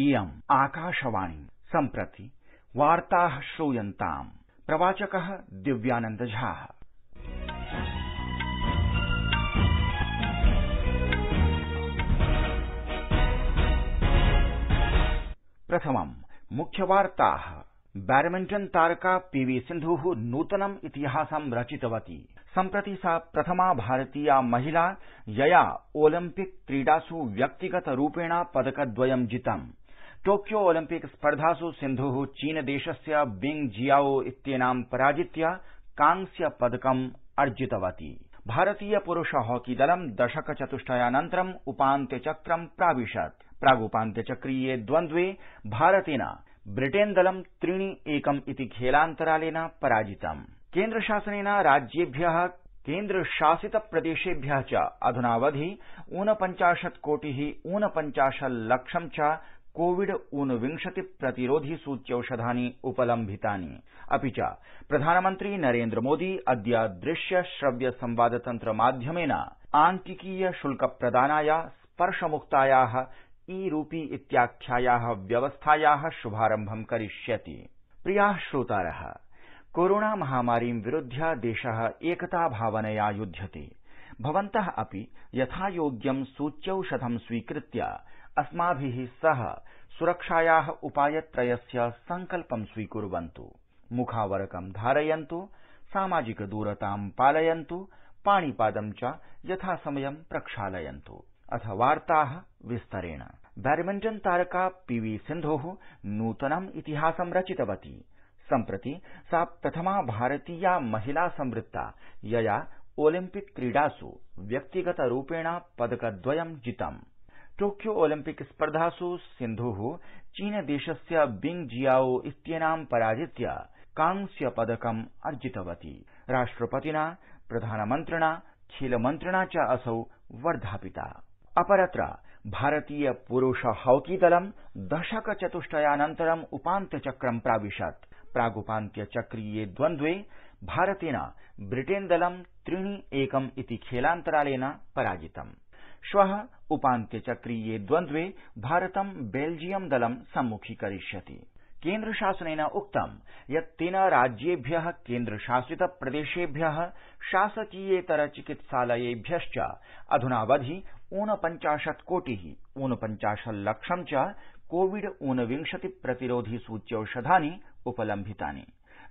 इयम् आकाशवाणी सम्प्रति वार्ता श्रूयन्ताम् प्रवाचक दिव्यानन्द झा प्रथमम् मुख्यवार्ता बैडमिण्टन तारका पीवी सिन्धुः नूतनम् इतिहासं रचितवती सम्प्रति सा प्रथमा भारतीया महिला यया ओलम्पिक क्रीडासु व्यक्तिगत रूपेण पदकद्वयं जितम् टोक्यो ओलिम्पिक स्पर्धास् चीन देशस्य बिंग जियाओ इत्येनां पराजित्य कांस्य पदकम् अर्जितवती भारतीय पुरुष हॉकी दलं दशक चतुष्टयानन्तरम् उपान्त्यचक्रं प्राविशत् प्रागुपान्त्यचक्रीये द्वन्द्वे भारतेन ब्रिटेन दलं त्रीणि एकम् इति खेलान्तरालेन पराजितम् केन्द्रशासनेन राज्येभ्य केन्द्रशासित प्रदेशेभ्य च अधुनावधि ऊनपञ्चाशत् कोटि ऊनपञ्चाशल्लक्षं च कोविड ऊनविंशति प्रतिरोधि सूच्यौषधानि उपलम्भितानि अपि च प्रधानमन्त्री नरेन्द्र मोदी अद्य दृश्य श्रव्य संवाद तन्त्र माध्यमेन आंकिकीय शुल्क प्रदानाय स्पर्श मुक्ताया ई रूपी इत्याख्याया व्यवस्थाया शुभारम्भं करिष्यति प्रिया श्रोतार कोरोना महामारीं विरुध्य देश एकता भावनया युध्यते भवन्त अपि यथायोग्यं सूच्यौषधं स्वीकृत्य अस्माभि सह सुरक्षाया उपायत्रयस्य संकल्पं स्वीकुर्वन्तु मुखावरकं धारयन्तु सामाजिकदूरतां पालयन्तु पाणिपादं च यथासमयं प्रक्षालयन्तु अथ वार्ताः विस्तरेण बैडमिण्टन तारका पीवी सिन्धोः नूतनम् इतिहासं रचितवती सम्प्रति सा प्रथमा भारतीया महिला संवृत्ता यया ओलिम्पिक क्रीडास् व्यक्तिगत रूपेण पदकद्वयं जितम् टोक्यो ओलिम्पिक स्पर्धास् चीन देशस्य बिंग जियाओ इत्येनां पराजित्य कांस्य पदकम् अर्जितवती राष्ट्रपतिना प्रधानमन्त्रिणा खेलमन्त्रिणा च असौ वर्धापिता अपरत्र भारतीय पुरुष हॉकी दलं दशक चतुष्टयानन्तरम् उपान्त्यचक्रं प्राविशत् प्राग्पान्त्यचक्रीये द्वन्द्वे भारतेन ब्रिटेन दलं त्रीणि एकम् इति खेलान्तरालेन पराजितम् श्व उपान्त्यचक्रीये द्वन्द्वे भारतं बेल्जियम दलं सम्मुखीकरिष्यति केन्द्रशासनेन उक्तं यत् तेन राज्येभ्य केन्द्रशासित प्रदेशेभ्य शासकीयेतर चिकित्सालयेभ्यश्च अध्नावधि ऊनपञ्चाशत् कोटि ऊनपञ्चाशल्लक्षं च कोविड ऊनविंशति प्रतिरोधि सूच्यौषधानि उपलम्भितानि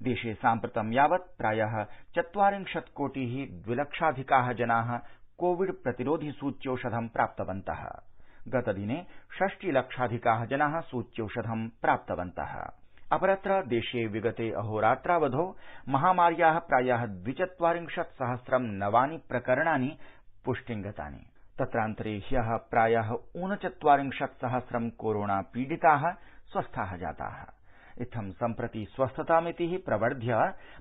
देशे साम्प्रतं यावत् प्रायः चत्वारिंशत् कोटिः द्विलक्षाधिकाः जनाः कोविड प्रतिरोधि सूच्यौषधं प्राप्तवन्तः गतदिने षष्टि लक्षाधिकाः जनाः सूच्यौषधं प्राप्तवन्तः अपरत्र देशे विगते अहोरात्रावधौ महामार्याः प्रायः द्विचत्वारिंशत् सहस्रं नवानि प्रकरणानि पुष्टिंगतानि तत्रान्तरे ह्यः प्रायः ऊनचत्वारिंशत् सहस्रं कोरोना पीडिताः स्वस्थाः जाताः इत्थं सम्प्रति स्वस्थतामिति प्रवर्ध्य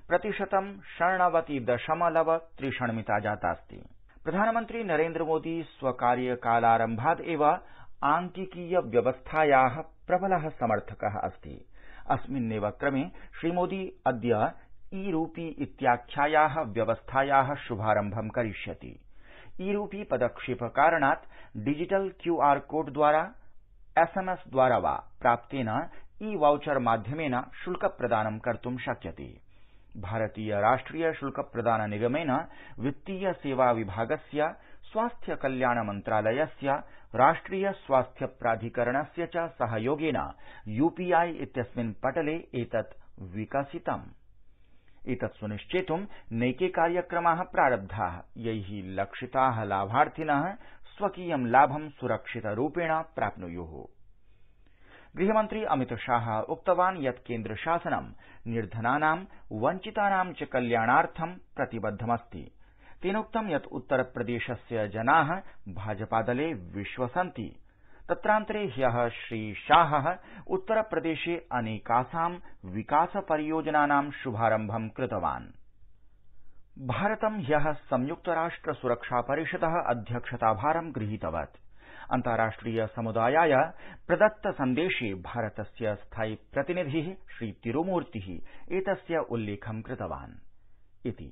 प्रतिशतं षण्णवति दशमलव त्रिषण्मिता जातास्ति प्रधानमन्त्री नरेन्द्रमोदी स्वकार्यकालारम्भाद् एव आंकिकीय व्यवस्थाया प्रबल समर्थक अस्ति अस्मिन्नेव क्रमे श्रीमोदी अद्य ई रूपी इत्याख्याया व्यवस्थाया शुभारम्भं करिष्यति ई रूपी पदक्षेप कारणात् डिजिटल क्यूआर कोड द्वारा एसएमएस द्वारा वा प्राप्तेन ई वाउचर माध्यमेन शुल्क प्रदानं कर्तुं शक्यते भारतीय राष्ट्रिय शुल्क प्रदान निगमेन वित्तीय सेवा विभागस्य स्वास्थ्य कल्याण मन्त्रालयस्य राष्ट्रिय स्वास्थ्य प्राधिकरणस्य च सहयोगेन यूपीआई इत्यस्मिन् पटले एतत् विकसितम् एतत् सुनिश्चेत् नैके कार्यक्रमा प्रारब्धा यै लक्षिता लाभार्थिन स्वकीयं लाभं सुरक्षितरूपेण प्राप्नुयुः गृहमन्त्री अमितशाह उक्तवान् यत् केन्द्रशासनं निर्धनानां वञ्चितानां च कल्याणार्थं प्रतिबद्धमस्ति तेनोक्तं यत् उत्तरप्रदेशस्य जना भाजपादले विश्वसन्ति तत्रान्तरे ह्यः श्रीशाहः उत्तरप्रदेशे अनेकासां विकास परियोजनानां श्भारम्भं कृतवान् भारतं ह्यः संयुक्तराष्ट्र सुरक्षा परिषदः अध्यक्षताभारं गृहीतवत् अन्ताराष्ट्रिय समुदायाय प्रदत्त सन्देशे भारतस्य स्थायि प्रतिनिधि श्री तिरुमूर्ति एतस्य उल्लेखं कृतवान् इति